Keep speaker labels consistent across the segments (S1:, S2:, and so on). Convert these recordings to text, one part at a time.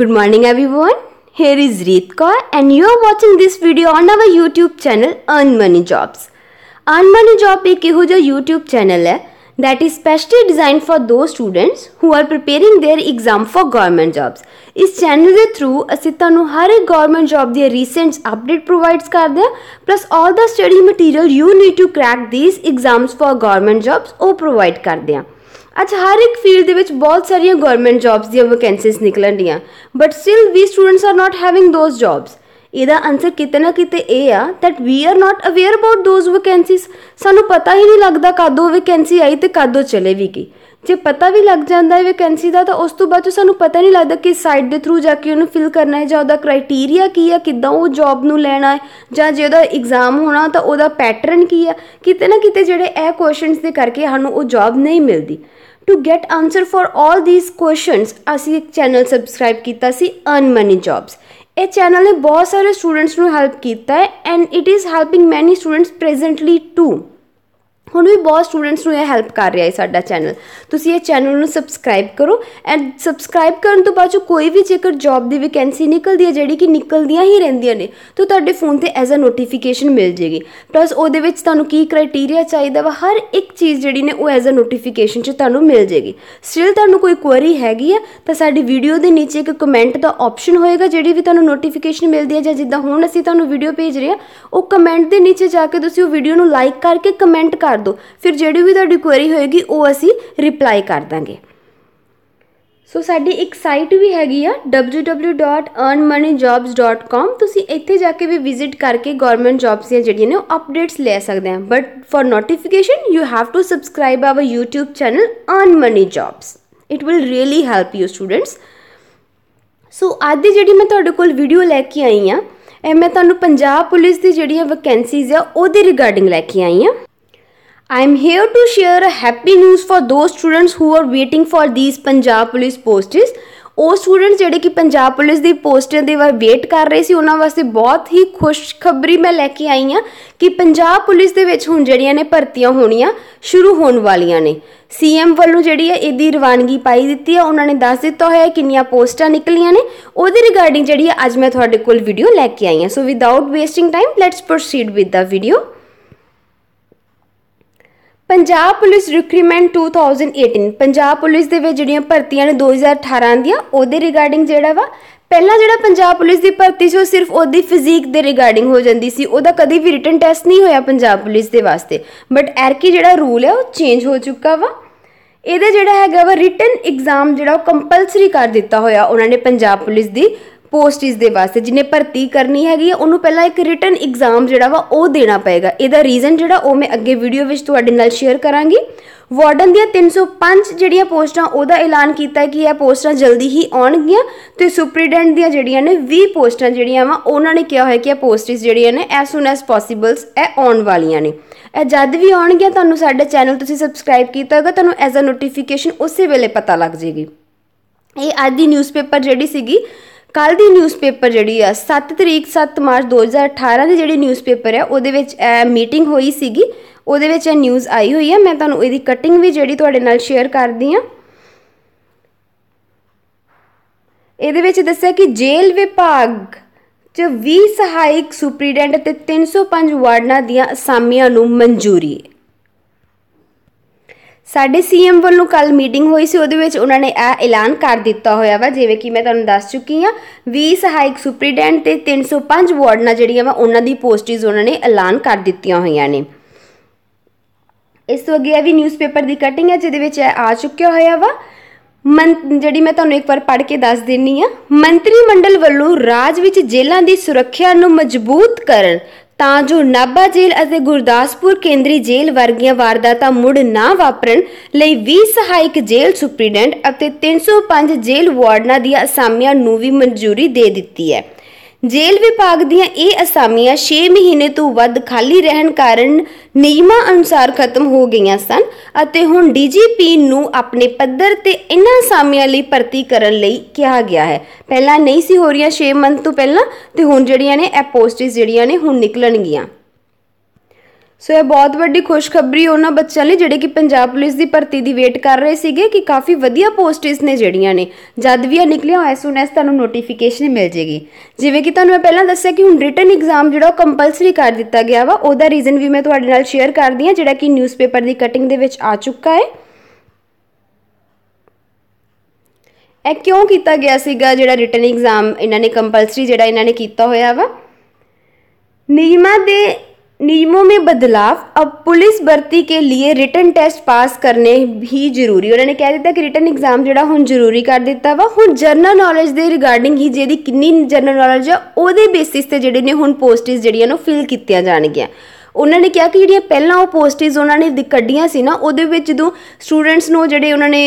S1: Good morning everyone. Here is Reet Kaur and you are watching this video on our YouTube channel Earn Money Jobs. Earn Money Job is a YouTube channel that is specially designed for those students who are preparing their exam for government jobs. ਇਸ channel ਦੇ through ਅਸੀਂ ਤੁਹਾਨੂੰ ਹਰ ਇੱਕ government job ਦੀ provides update provides ਕਰਦੇ ਹਾਂ plus all the study material you need to crack these exams for government jobs ਉਹ ਪ੍ਰੋਵਾਈਡ ਕਰਦੇ ਹਾਂ ਅੱਜ ਹਰ ਇੱਕ ਫੀਲਡ ਦੇ ਵਿੱਚ ਬਹੁਤ ਸਾਰੀਆਂ ਗਵਰਨਮੈਂਟ ਜੌਬਸ ਦੀਆਂ ਵੈਕੈਂਸੀਜ਼ ਨਿਕਲਣ ਦੀਆਂ ਬਟ ਸਟਿਲ ਵੀ students are not having those jobs ਇਹਦਾ ਆਨਸਰ ਕਿਤੇ ਨਾ ਕਿਤੇ ਇਹ ਆ that we are not aware about those vacancies ਸਾਨੂੰ ਪਤਾ ਹੀ ਨਹੀਂ ਲੱਗਦਾ ਕਦੋਂ ਵੈਕੈਂਸੀ ਆਈ ਤੇ ਕਦੋਂ ਚਲੇ ਵੀ ਗਈ ਜੇ ਪਤਾ ਵੀ ਲੱਗ ਜਾਂਦਾ ਹੈ ਵੈਕੈਂਸੀ ਦਾ ਤਾਂ ਉਸ ਤੋਂ ਬਾਅਦ ਸਾਨੂੰ ਪਤਾ ਨਹੀਂ ਲੱਗਦਾ ਕਿ ਸਾਈਟ ਦੇ ਥਰੂ ਜਾ ਕੇ ਉਹਨੂੰ ਫਿਲ ਕਰਨਾ ਹੈ ਜਾਂ ਉਹਦਾ ਕ੍ਰਾਈਟੇਰੀਆ ਕੀ ਹੈ ਕਿਦਾਂ ਉਹ ਜੌਬ ਨੂੰ ਲੈਣਾ ਹੈ ਜਾਂ ਜੇ ਉਹਦਾ ਐਗਜ਼ਾਮ ਹੋਣਾ ਤਾਂ ਉਹਦਾ ਪੈਟਰਨ ਕੀ ਹੈ ਕਿਤੇ ਨਾ ਕਿਤੇ ਜਿਹੜੇ ਇਹ ਕੁਐਸਚਨਸ ਦੇ ਕਰਕੇ ਸਾਨੂੰ ਉਹ ਜੌਬ ਨਹੀਂ ਮਿਲਦੀ to get answer for all these questions ਅਸੀਂ ਇੱਕ ਚੈਨਲ ਸਬਸਕ੍ਰਾਈਬ ਕੀਤਾ ਸੀ ਅਰਨ ਮਨੀ ਜੌਬਸ ਇਹ ਚੈਨਲ ਨੇ ਬਹੁਤ ਸਾਰੇ ਸਟੂਡੈਂਟਸ ਨੂੰ ਹੈਲਪ ਕੀਤਾ ਹੈ and it is helping many students presently too ਹੁਣ ਵੀ ਬਹੁਤ ਸਟੂਡੈਂਟਸ ਨੂੰ ਇਹ ਹੈਲਪ ਕਰ ਰਿਹਾ ਹੈ ਸਾਡਾ ਚੈਨਲ ਤੁਸੀਂ ਇਹ ਚੈਨਲ ਨੂੰ ਸਬਸਕ੍ਰਾਈਬ ਕਰੋ ਐਂਡ ਸਬਸਕ੍ਰਾਈਬ ਕਰਨ ਤੋਂ ਬਾਅਦ ਜੋ ਕੋਈ ਵੀ ਜੇਕਰ ਜੌਬ ਦੀ ਵੈਕੈਂਸੀ ਨਿਕਲਦੀ ਹੈ ਜਿਹੜੀ ਕਿ ਨਿਕਲਦੀਆਂ ਹੀ ਰਹਿੰਦੀਆਂ ਨੇ ਤਾਂ ਤੁਹਾਡੇ ਫੋਨ ਤੇ ਐਜ਼ ਅ ਨੋਟੀਫਿਕੇਸ਼ਨ ਮਿਲ ਜੇਗੀ ਪਲੱਸ ਉਹਦੇ ਵਿੱਚ ਤੁਹਾਨੂੰ ਕੀ ਕ੍ਰਾਈਟੇਰੀਆ ਚਾਹੀਦਾ ਵਾ ਹਰ ਇੱਕ ਚੀਜ਼ ਜਿਹੜੀ ਨੇ ਉਹ ਐਜ਼ ਅ ਨੋਟੀਫਿਕੇਸ਼ਨ 'ਚ ਤੁਹਾਨੂੰ ਮਿਲ ਜੇਗੀ ਸਟਿਲ ਤੁਹਾਨੂੰ ਕੋਈ ਕੁਐਰੀ ਹੈਗੀ ਹੈ ਤਾਂ ਸਾਡੀ ਵੀਡੀਓ ਦੇ ਨੀਚੇ ਇੱਕ ਕਮੈਂਟ ਦਾ ਆਪਸ਼ਨ ਹੋਏਗਾ ਜਿਹੜੀ ਵੀ ਤੁਹਾਨੂੰ ਨੋਟੀਫਿਕੇਸ਼ਨ ਮਿਲਦੀ ਹੈ ਜਾਂ ਜਿੱਦਾਂ ਹੁਣ ਅਸੀਂ ਤੁਹਾਨੂੰ ਵੀਡੀਓ ਭੇਜ ਰਹੇ ਆ ਉਹ ਕਮੈਂਟ ਦੇ نیچے ਜਾ ਕੇ ਤੁਸੀਂ ਉਹ ਵੀਡੀਓ ਨੂੰ ਲਾਈਕ ਕਰਕੇ ਕਮੈਂਟ ਕਰ ਦਿਓ ਫਿਰ ਜਿਹੜੀ ਵੀ ਤੁਹਾਡੀ ਕੁਐਰੀ ਹੋਏਗੀ ਉਹ ਅਸੀਂ ਰਿਪਲਾਈ ਕਰ ਦਾਂਗੇ ਸੋ ਸਾਡੀ ਇੱਕ ਸਾਈਟ ਵੀ ਹੈਗੀ ਆ www.earnmoneyjobs.com ਤੁਸੀਂ ਇੱਥੇ ਜਾ ਕੇ ਵੀ ਵਿਜ਼ਿਟ ਕਰਕੇ ਗਵਰਨਮੈਂਟ ਜੌਬਸ ਦੀਆਂ ਜਿਹੜੀਆਂ ਨੇ ਉਹ ਅਪਡੇਟਸ ਲੈ ਸਕਦੇ ਆ but for notification you have to subscribe our YouTube channel earn money jobs it will really help you students so ਅੱਜ ਦੀ ਜਿਹੜੀ ਮੈਂ ਤੁਹਾਡੇ ਕੋਲ ਵੀਡੀਓ ਲੈ ਕੇ ਆਈ ਆ ਇਹ ਮੈਂ ਤੁਹਾਨੂੰ ਪੰਜਾਬ ਪੁਲਿਸ ਦੀ ਜਿਹੜੀਆਂ ਵੈਕੈਂਸੀਜ਼ ਆ ਉਹਦੇ ਰਿਗਾਰਡਿੰਗ ਲੈ ਕੇ ਆਈ ਆ I am here to share a happy news for those students who are waiting for these Punjab Police posts. ਉਹ ਸਟੂਡੈਂਟਸ ਜਿਹੜੇ ਕਿ ਪੰਜਾਬ ਪੁਲਿਸ ਦੀ ਪੋਸਟਾਂ ਦੇ ਵਾਰ ਵੇਟ ਕਰ ਰਹੇ ਸੀ ਉਹਨਾਂ ਵਾਸਤੇ ਬਹੁਤ ਹੀ ਖੁਸ਼ਖਬਰੀ ਮੈਂ ਲੈ ਕੇ ਆਈ ਹਾਂ ਕਿ ਪੰਜਾਬ ਪੁਲਿਸ ਦੇ ਵਿੱਚ ਹੁਣ ਜਿਹੜੀਆਂ ਨੇ ਭਰਤੀਆਂ ਹੋਣੀਆਂ ਸ਼ੁਰੂ ਹੋਣ ਵਾਲੀਆਂ ਨੇ ਸੀਐਮ ਵੱਲੋਂ ਜਿਹੜੀ ਹੈ ਇਹਦੀ ਰਵਾਨਗੀ ਪਾਈ ਦਿੱਤੀ ਹੈ ਉਹਨਾਂ ਨੇ ਦੱਸ ਦਿੱਤਾ ਹੋਇਆ ਹੈ ਕਿੰਨੀਆਂ ਪੋਸਟਾਂ ਨਿਕਲੀਆਂ ਨੇ ਉਹਦੇ ਰਿਗਾਰਡਿੰਗ ਜਿਹੜੀ ਹੈ ਅੱਜ ਮੈਂ ਤੁਹਾਡੇ ਕੋਲ ਵੀਡੀਓ ਲੈ ਕੇ ਆਈ ਹਾਂ so without wasting time let's proceed with the video Punjab police recruitment 2018 Punjab police ਦੇ ਵਿੱਚ ਜਿਹੜੀਆਂ ਭਰਤੀਆਂ ਨੇ 2018 ਦੀਆਂ ਉਹਦੇ ਰਿਗਾਰਡਿੰਗ ਜਿਹੜਾ ਵਾ ਪਹਿਲਾਂ ਜਿਹੜਾ ਪੰਜਾਬ ਪੁਲਿਸ ਦੀ ਭਰਤੀ ਸੀ ਉਹ ਸਿਰਫ ਉਹਦੀ ਫਿਜ਼ੀਕ ਦੇ ਰਿਗਾਰਡਿੰਗ ਹੋ ਜਾਂਦੀ ਸੀ ਉਹਦਾ ਕਦੀ ਵੀ ਰਿਟਨ ਟੈਸਟ ਨਹੀਂ ਹੋਇਆ ਪੰਜਾਬ ਪੁਲਿਸ ਦੇ ਵਾਸਤੇ ਬਟ ਐਰਕੀ ਜਿਹੜਾ ਰੂਲ ਹੈ ਉਹ ਚੇਂਜ ਹੋ ਚੁੱਕਾ ਵਾ ਇਹਦੇ ਜਿਹੜਾ ਹੈਗਾ ਵਾ ਰਿਟਨ ਐਗਜ਼ਾਮ ਜਿਹੜਾ ਉਹ ਕੰਪਲਸਰੀ ਕਰ ਦਿੱਤਾ ਹੋਇਆ ਉਹਨਾਂ ਨੇ ਪੰਜਾਬ ਪੁਲਿਸ ਦੀ ਪੋਸਟ ਇਸ ਦੇ ਵਾਸਤੇ ਜਿਹਨੇ ਭਰਤੀ ਕਰਨੀ ਹੈਗੀ ਹੈ ਉਹਨੂੰ ਪਹਿਲਾਂ ਇੱਕ ਰਿਟਨ ਐਗਜ਼ਾਮ ਜਿਹੜਾ ਵਾ ਉਹ ਦੇਣਾ ਪਏਗਾ ਇਹਦਾ ਰੀਜ਼ਨ ਜਿਹੜਾ ਉਹ ਮੈਂ ਅੱਗੇ ਵੀਡੀਓ ਵਿੱਚ ਤੁਹਾਡੇ ਨਾਲ ਸ਼ੇਅਰ ਕਰਾਂਗੀ ਵਾਰਡਨ ਦੀਆਂ 305 ਜਿਹੜੀਆਂ ਪੋਸਟਾਂ ਉਹਦਾ ਐਲਾਨ ਕੀਤਾ ਕਿ ਇਹ ਪੋਸਟਾਂ ਜਲਦੀ ਹੀ ਆਉਣਗੀਆਂ ਤੇ ਸੁਪਰੀਡੈਂਟ ਦੀਆਂ ਜਿਹੜੀਆਂ ਨੇ 20 ਪੋਸਟਾਂ ਜਿਹੜੀਆਂ ਵਾ ਉਹਨਾਂ ਨੇ ਕਿਹਾ ਹੋਇਆ ਕਿ ਇਹ ਪੋਸਟਿਸ ਜਿਹੜੀਆਂ ਨੇ ਐਸ ਸੂਨ ਐਸ ਪੋਸੀਬਲਸ ਇਹ ਆਉਣ ਵਾਲੀਆਂ ਨੇ ਇਹ ਜਦ ਵੀ ਆਉਣਗੀਆਂ ਤੁਹਾਨੂੰ ਸਾਡੇ ਚੈਨਲ ਤੁਸੀਂ ਸਬਸਕ੍ਰਾਈਬ ਕੀਤਾ ਹੋਗਾ ਤੁਹਾਨੂੰ ਐਜ਼ ਅ ਨੋਟੀਫਿਕੇਸ਼ਨ ਉਸੇ ਵੇਲੇ ਪਤਾ ਲੱਗ ਜੇਗੀ ਇਹ ਅੱਜ ਦੀ ਨਿਊਜ਼ਪੇਪਰ ਜਿਹੜੀ ਸੀਗੀ ਕੱਲ ਦੀ ਨਿਊਜ਼ਪੇਪਰ ਜਿਹੜੀ ਆ 7 ਤਰੀਕ 7 ਮਾਰਚ 2018 ਦੀ ਜਿਹੜੀ ਨਿਊਜ਼ਪੇਪਰ ਹੈ ਉਹਦੇ ਵਿੱਚ ਇਹ ਮੀਟਿੰਗ ਹੋਈ ਸੀਗੀ ਉਹਦੇ ਵਿੱਚ ਇਹ ਨਿਊਜ਼ ਆਈ ਹੋਈ ਹੈ ਮੈਂ ਤੁਹਾਨੂੰ ਇਹਦੀ ਕਟਿੰਗ ਵੀ ਜਿਹੜੀ ਤੁਹਾਡੇ ਨਾਲ ਸ਼ੇਅਰ ਕਰਦੀ ਆ ਇਹਦੇ ਵਿੱਚ ਦੱਸਿਆ ਕਿ ਜੇਲ੍ਹ ਵਿਭਾਗ ਚ 20 ਸਹਾਇਕ ਸੁਪਰੀਡੈਂਟ ਤੇ 305 ਵਾਰਡਨਾਂ ਦੀਆਂ ਅਸਾਮੀਆਂ ਨੂੰ ਮਨਜ਼ੂਰੀ ਸਾਡੇ ਸੀਐਮ ਵੱਲੋਂ ਕੱਲ ਮੀਟਿੰਗ ਹੋਈ ਸੀ ਉਹਦੇ ਵਿੱਚ ਉਹਨਾਂ ਨੇ ਇਹ ਐਲਾਨ ਕਰ ਦਿੱਤਾ ਹੋਇਆ ਵਾ ਜਿਵੇਂ ਕਿ ਮੈਂ ਤੁਹਾਨੂੰ ਦੱਸ ਚੁੱਕੀ ਹਾਂ 20 ਸਹਾਇਕ ਸੁਪਰੀਡੈਂਟ ਤੇ 305 ਵਾਰਡਨਾਂ ਜਿਹੜੀਆਂ ਵਾ ਉਹਨਾਂ ਦੀ ਪੋਸਟਿਸ ਉਹਨਾਂ ਨੇ ਐਲਾਨ ਕਰ ਦਿੱਤੀਆਂ ਹੋਈਆਂ ਨੇ ਇਸ ਤੋਂ ਅੱਗੇ ਇਹ ਵੀ ਨਿਊਜ਼ਪੇਪਰ ਦੀ ਕਟਿੰਗ ਹੈ ਜਿਹਦੇ ਵਿੱਚ ਇਹ ਆ ਚੁੱਕਿਆ ਹੋਇਆ ਵਾ ਮੰ ਜਿਹੜੀ ਮੈਂ ਤੁਹਾਨੂੰ ਇੱਕ ਵਾਰ ਪੜ੍ਹ ਕੇ ਦੱਸ ਦਿੰਨੀ ਆ ਮੰਤਰੀ ਮੰਡਲ ਵੱਲੋਂ ਰਾਜ ਵਿੱਚ ਜੇਲ੍ਹਾਂ ਦੀ ਸੁਰੱਖਿਆ ਨੂੰ ਮਜ਼ਬੂਤ ਕਰਨ ਤਾਂ ਜੋ ਨਾਬਾ ਜੇਲ੍ਹ ਅਤੇ ਗੁਰਦਾਸਪੁਰ ਕੇਂਦਰੀ ਜੇਲ੍ਹ ਵਰਗੀਆਂ ਵਾਰਦਾਤਾਂ ਮੁੜ ਨਾ ਵਾਪਰਨ ਲਈ 20 ਸਹਾਇਕ ਜੇਲ੍ਹ ਸੁਪਰੀਡੈਂਟ ਅਤੇ 305 ਜੇਲ੍ਹ ਵਾਰਡਨਾਂ ਦੀਆਂ ਅਸਾਮੀਆਂ ਨੂੰ ਵੀ ਮਨਜ਼ੂਰੀ ਦੇ ਦਿੱਤੀ ਹੈ ਜੇਲ੍ਹ ਵਿਭਾਗ ਦੀਆਂ ਇਹ ਅਸਾਮੀਆਂ 6 ਮਹੀਨੇ ਤੋਂ ਵੱਧ ਖਾਲੀ ਰਹਿਣ ਕਾਰਨ ਨਿਯਮਾਂ ਅਨੁਸਾਰ ਖਤਮ ਹੋ ਗਈਆਂ ਸਨ ਅਤੇ ਹੁਣ ਡੀਜੀਪੀ ਨੂੰ ਆਪਣੇ ਪੱਧਰ ਤੇ ਇਨ੍ਹਾਂ ਅਸਾਮੀਆਂ ਲਈ ਭਰਤੀ ਕਰਨ ਲਈ ਕਿਹਾ ਗਿਆ ਹੈ ਪਹਿਲਾਂ ਨਹੀਂ ਸੀ ਹੋ ਰਹੀਆਂ 6 ਮਹੀਨੇ ਤੋਂ ਪਹਿਲਾਂ ਤੇ ਹੁਣ ਜਿਹੜੀਆਂ ਨੇ ਇਹ ਪੋਸਟਿਸ ਜਿਹੜੀਆਂ ਨੇ ਹੁਣ ਨਿਕਲਣਗੀਆਂ ਸੋ ਇਹ ਬਹੁਤ ਵੱਡੀ ਖੁਸ਼ਖਬਰੀ ਉਹਨਾਂ ਬੱਚਿਆਂ ਲਈ ਜਿਹੜੇ ਕਿ ਪੰਜਾਬ ਪੁਲਿਸ ਦੀ ਭਰਤੀ ਦੀ ਵੇਟ ਕਰ ਰਹੇ ਸੀਗੇ ਕਿ ਕਾਫੀ ਵਧੀਆ ਇਸ ਨੇ ਜਿਹੜੀਆਂ ਨੇ ਜਦ ਵੀ ਇਹ ਨਿਕਲਿਆ ਐਸ ਸੂਨ ਐਸ ਤੁਹਾਨੂੰ ਨੋਟੀਫਿਕੇਸ਼ਨ ਮਿਲ ਜੇਗੀ ਜਿਵੇਂ ਕਿ ਤੁਹਾਨੂੰ ਮੈਂ ਪਹਿਲਾਂ ਦੱਸਿਆ ਕਿ ਹੁਣ ਰਿਟਨ ਐਗਜ਼ਾਮ ਜਿਹੜਾ ਉਹ ਕੰਪਲਸਰੀ ਕਰ ਦਿੱਤਾ ਗਿਆ ਵਾ ਉਹਦਾ ਰੀਜ਼ਨ ਵੀ ਮੈਂ ਤੁਹਾਡੇ ਨਾਲ ਸ਼ੇਅਰ ਕਰਦੀ ਹਾਂ ਜਿਹੜਾ ਕਿ ਨਿਊਜ਼ਪੇਪਰ ਦੀ ਕਟਿੰਗ ਦੇ ਵਿੱਚ ਆ ਚੁੱਕਾ ਹੈ ਇਹ ਕਿਉਂ ਕੀਤਾ ਗਿਆ ਸੀਗਾ ਜਿਹੜਾ ਰਿਟਨ ਐਗਜ਼ਾਮ ਇਹਨਾਂ ਨੇ ਕੰਪਲਸਰੀ ਜਿਹੜਾ ਇਹਨਾਂ ਨੇ ਕੀਤਾ ਹੋਇਆ ਵਾ ਨਿਯਮਾਂ ਦੇ ਨਿਯਮੋ ਮੇ ਬਦਲਾਵ ਅਬ ਪੁਲਿਸ ਵਰਤੀ ਕੇ ਲਈ ਰਿਟਨ ਟੈਸਟ ਪਾਸ ਕਰਨੇ ਵੀ ਜ਼ਰੂਰੀ ਉਹਨਾਂ ਨੇ ਕਹਿ ਦਿੱਤਾ ਕਿ ਰਿਟਨ ਐਗਜ਼ਾਮ ਜਿਹੜਾ ਹੁਣ ਜ਼ਰੂਰੀ ਕਰ ਦਿੱਤਾ ਵਾ ਹੁਣ ਜਨਰਲ ਨੌਲੇਜ ਦੇ ਰਿਗਾਰਡਿੰਗ ਹੀ ਜਿਹਦੀ ਕਿੰਨੀ ਜਨਰਲ ਨੌਲੇਜ ਆ ਉਹਦੇ ਬੇਸਿਸ ਤੇ ਜਿਹੜੇ ਨੇ ਹੁਣ ਪੋਸਟਿਸ ਜਿਹੜੀਆਂ ਨੂੰ ਫਿਲ ਕੀਤੀਆਂ ਜਾਣਗੀਆਂ ਉਹਨਾਂ ਨੇ ਕਿਹਾ ਕਿ ਜਿਹੜੀਆਂ ਪਹਿਲਾਂ ਉਹ ਪੋਸਟਿਸ ਉਹਨਾਂ ਨੇ ਕੱਢੀਆਂ ਸੀ ਨਾ ਉਹਦੇ ਵਿੱਚ ਜਦੋਂ ਸਟੂਡੈਂਟਸ ਨੂੰ ਜਿਹੜੇ ਉਹਨਾਂ ਨੇ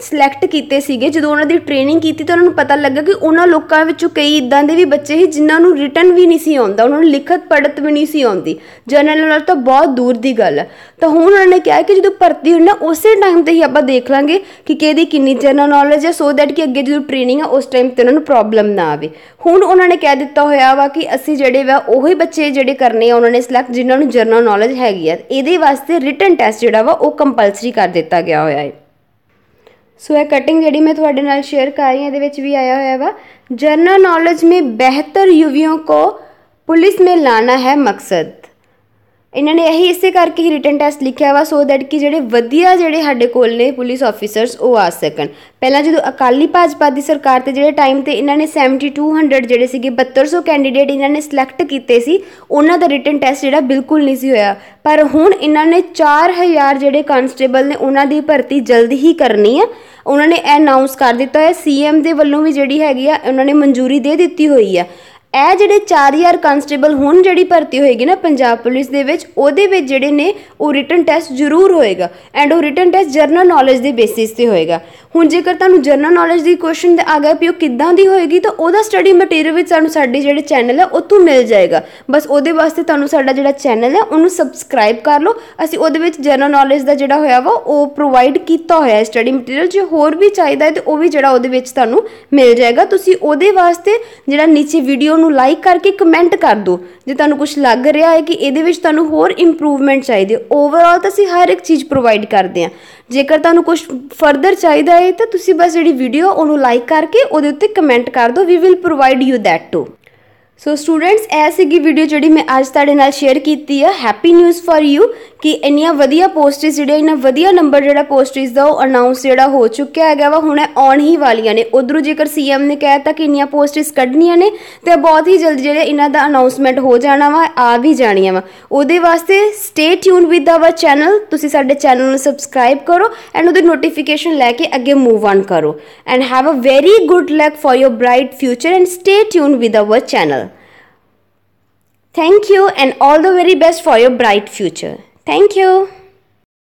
S1: ਸਿਲੈਕਟ ਕੀਤੇ ਸੀਗੇ ਜਦੋਂ ਉਹਨਾਂ ਦੀ ਟ੍ਰੇਨਿੰਗ ਕੀਤੀ ਤਾਂ ਉਹਨਾਂ ਨੂੰ ਪਤਾ ਲੱਗਾ ਕਿ ਉਹਨਾਂ ਲੋਕਾਂ ਵਿੱਚੋਂ ਕਈ ਇਦਾਂ ਦੇ ਵੀ ਬੱਚੇ ਸੀ ਜਿਨ੍ਹਾਂ ਨੂੰ ਰਿਟਨ ਵੀ ਨਹੀਂ ਸੀ ਆਉਂਦਾ ਉਹਨਾਂ ਨੂੰ ਲਿਖਤ ਪੜਤ ਵੀ ਨਹੀਂ ਸੀ ਆਉਂਦੀ ਜਨਰਲ ਨਾਲ ਤਾਂ ਬਹੁਤ ਦੂਰ ਦੀ ਗੱਲ ਹੈ ਤਾਂ ਹੁਣ ਉਹਨਾਂ ਨੇ ਕਿਹਾ ਕਿ ਜਦੋਂ ਭਰਤੀ ਹੋਣਾ ਉਸੇ ਟਾਈਮ ਤੇ ਹੀ ਆਪਾਂ ਦੇਖ ਲਾਂਗੇ ਕਿ ਕਿਹਦੀ ਕਿੰਨੀ ਜਨਰਲ ਨੌਲੇਜ ਹੈ ਸੋ ਦੈਟ ਕਿ ਅੱਗੇ ਜਦੋਂ ਟ੍ਰੇਨਿੰਗ ਆ ਉਸ ਟਾਈਮ ਤੇ ਉਹਨਾਂ ਨੂੰ ਪ੍ਰੋਬਲਮ ਨਾ ਆਵੇ ਹੁਣ ਉਹਨਾਂ ਨੇ ਕਹਿ ਦਿੱਤਾ ਹੋਇਆ ਵਾ ਕਿ ਅਸੀਂ ਜਿਹੜੇ ਵਾ ਉਹੀ ਬੱਚੇ ਜਿਹੜੇ ਕਰਨੇ ਆ ਉਹਨਾਂ ਨੇ ਸਿਲੈਕਟ ਜਿਨ੍ਹਾਂ ਨੂੰ ਜਨਰਲ ਨੌਲੇਜ ਹੈਗੀ ਆ ਇਹਦੇ ਵਾਸਤੇ ਰਿਟਨ ਟੈਸਟ ਜਿਹੜਾ ਵਾ ਉਹ ਕੰਪਲਸਰੀ ਕਰ ਦਿੱਤਾ ਗਿਆ ਹੋਇਆ ਹੈ ਸੋ ਇਹ ਕਟਿੰਗ ਜਿਹੜੀ ਮੈਂ ਤੁਹਾਡੇ ਨਾਲ ਸ਼ੇਅਰ ਕਰ ਰਹੀ ਹਾਂ ਇਹਦੇ ਵਿੱਚ ਵੀ ਆਇਆ ਹੋਇਆ ਵਾ ਜਨਰਲ ਨੌਲੇਜ ਮੇ ਬਿਹਤਰ ਯੁਵੀਆਂ ਕੋ ਪੁਲਿਸ ਮੇ ਲਾਣਾ ਹੈ ਮਕਸਦ ਇਹਨਾਂ ਨੇ ਇਹੀ ਇਸੇ ਕਰਕੇ ਹੀ ਰਿਟਨ ਟੈਸਟ ਲਿਖਿਆ ਵਾ ਸੋ ਦੈਟ ਕਿ ਜਿਹੜੇ ਵਧੀਆ ਜਿਹੜੇ ਸਾਡੇ ਕੋਲ ਨੇ ਪੁਲਿਸ ਆਫੀਸਰਸ ਉਹ ਆ ਸਕਣ ਪਹਿਲਾਂ ਜਦੋਂ ਅਕਾਲੀ ਭਾਜਪਾ ਦੀ ਸਰਕਾਰ ਤੇ ਜਿਹੜੇ ਟਾਈਮ ਤੇ ਇਹਨਾਂ ਨੇ 7200 ਜਿਹੜੇ ਸੀਗੇ 7200 ਕੈਂਡੀਡੇਟ ਇਹਨਾਂ ਨੇ ਸਿਲੈਕਟ ਕੀਤੇ ਸੀ ਉਹਨਾਂ ਦਾ ਰਿਟਨ ਟੈਸਟ ਜਿਹੜਾ ਬਿਲਕੁਲ ਨਹੀਂ ਸੀ ਹੋਇਆ ਪਰ ਹੁਣ ਇਹਨਾਂ ਨੇ 4000 ਜਿਹੜੇ ਕਨਸਟੇਬਲ ਨੇ ਉਹਨਾਂ ਦੀ ਭਰਤੀ ਜਲਦੀ ਹੀ ਕਰਨੀ ਹੈ ਉਹਨਾਂ ਨੇ ਅਨਾਉਂਸ ਕਰ ਦਿੱਤਾ ਹੈ ਸੀਐਮ ਦੇ ਵੱਲੋਂ ਵੀ ਜਿਹੜੀ ਹੈਗੀ ਆ ਉਹਨਾਂ ਨੇ ਮਨਜ਼ੂਰੀ ਦੇ ਦਿੱਤੀ ਹੋਈ ਆ ਇਹ ਜਿਹੜੇ 4000 ਕਨਸਟੇਬਲ ਹੁਣ ਜਿਹੜੀ ਭਰਤੀ ਹੋਏਗੀ ਨਾ ਪੰਜਾਬ ਪੁਲਿਸ ਦੇ ਵਿੱਚ ਉਹਦੇ ਵਿੱਚ ਜਿਹੜੇ ਨੇ ਉਹ ਰਿਟਨ ਟੈਸਟ ਜ਼ਰੂਰ ਹੋਏਗਾ ਐਂਡ ਉਹ ਰਿਟਨ ਟੈਸਟ ਜਰਨਲ ਨੌਲੇਜ ਦੇ ਬੇਸਿਸ ਤੇ ਹੋਏਗਾ ਹੁਣ ਜੇਕਰ ਤੁਹਾਨੂੰ ਜਰਨਲ ਨੌਲੇਜ ਦੀ ਕੁਐਸਚਨ ਆ ਗਿਆ ਵੀ ਉਹ ਕਿੱਦਾਂ ਦੀ ਹੋਏਗੀ ਤਾਂ ਉਹਦਾ ਸਟੱਡੀ ਮਟੀਰੀਅਲ ਵਿੱਚ ਸਾਨੂੰ ਸਾਡੇ ਜਿਹੜੇ ਚੈਨਲ ਹੈ ਉਤੋਂ ਮਿਲ ਜਾਏਗਾ ਬਸ ਉਹਦੇ ਵਾਸਤੇ ਤੁਹਾਨੂੰ ਸਾਡਾ ਜਿਹੜਾ ਚੈਨਲ ਹੈ ਉਹਨੂੰ ਸਬਸਕ੍ਰਾਈਬ ਕਰ ਲਓ ਅਸੀਂ ਉਹਦੇ ਵਿੱਚ ਜਰਨਲ ਨੌਲੇਜ ਦਾ ਜਿਹੜਾ ਹੋਇਆ ਵਾ ਉਹ ਪ੍ਰੋਵਾਈਡ ਕੀਤਾ ਹੋਇਆ ਹੈ ਸਟੱਡੀ ਮਟੀਰੀਅਲ ਜੇ ਹੋਰ ਵੀ ਚਾਹੀਦਾ ਹੈ ਤੇ ਉਹ ਵੀ ਜਿਹੜਾ ਉਹਦੇ ਵਿੱਚ ਤੁਹਾਨੂੰ ਮਿਲ ਜਾਏਗਾ ਤੁਸੀਂ ਉਹਦੇ ਵਾਸਤੇ ਜਿਹੜਾ ਨੀਚੇ ਵੀਡੀਓ ਨੂੰ ਲਾਈਕ ਕਰਕੇ ਕਮੈਂਟ ਕਰ ਦਿਓ ਜੇ ਤੁਹਾਨੂੰ ਕੁਝ ਲੱਗ ਰਿਹਾ ਹੈ ਕਿ ਇਹਦੇ ਵਿੱਚ ਤੁਹਾਨੂੰ ਹੋਰ ਇੰਪਰੂਵਮੈਂਟ ਚਾਹੀਦੀ ਹੈ ਓਵਰਆਲ ਤਾਂ ਅਸੀਂ ਹਰ ਇੱਕ ਚੀਜ਼ ਪ੍ਰੋਵਾਈਡ ਕਰਦੇ ਹਾਂ ਜੇਕਰ ਤੁਹਾਨੂੰ ਕੁਝ ਫਰਦਰ ਚਾਹੀਦਾ ਹੈ ਤਾਂ ਤੁਸੀਂ ਬਸ ਜਿਹੜੀ ਵੀਡੀਓ ਉਹਨੂੰ ਲਾਈਕ ਕਰਕੇ ਉਹਦੇ ਉੱਤੇ ਕਮੈਂਟ ਕਰ ਦਿਓ we will provide you that too so students ਐਸੀ ਕੀ ਵੀਡੀਓ ਜਿਹੜੀ ਮੈਂ ਅੱਜ ਤੁਹਾਡੇ ਨਾਲ ਸ਼ੇਅਰ ਕੀਤੀ ਹੈ ਹੈਪੀ ਨਿਊਜ਼ ਫॉर ਯੂ ਕਿ ਇੰਨੀਆਂ ਵਧੀਆ ਪੋਸਟਿਸ ਜਿਹੜੇ ਇੰਨਾ ਵਧੀਆ ਨੰਬਰ ਜਿਹੜਾ ਪੋਸਟਿਸ ਦਾ ਉਹ ਅਨਾਉਂਸ ਜਿਹੜਾ ਹੋ ਚੁੱਕਿਆ ਹੈਗਾ ਵਾ ਹੁਣ ਆਉਣ ਹੀ ਵਾਲੀਆਂ ਨੇ ਉਧਰੋਂ ਜੇਕਰ ਸੀਐਮ ਨੇ ਕਹਿ ਤਾ ਕਿ ਇੰਨੀਆਂ ਪੋਸਟਿਸ ਕੱਢਣੀਆਂ ਨੇ ਤੇ ਬਹੁਤ ਹੀ ਜਲਦੀ ਜਿਹੜੇ ਇਹਨਾਂ ਦਾ ਅਨਾਉਂਸਮੈਂਟ ਹੋ ਜਾਣਾ ਵਾ ਆ ਵੀ ਜਾਣੀਆਂ ਵਾ ਉਹਦੇ ਵਾਸਤੇ stay tune with our channel ਤੁਸੀਂ ਸਾਡੇ ਚੈਨਲ ਨੂੰ ਸਬਸਕ੍ਰਾਈਬ ਕਰੋ ਐਂਡ ਉਹਦੀ ਨੋਟੀਫਿਕੇਸ਼ਨ ਲੈ ਕੇ ਅੱਗੇ ਮੂਵ ਆਨ ਕਰੋ and have a very good luck for your bright future and stay tune with our channel Thank you and all the very best for your bright future. Thank you.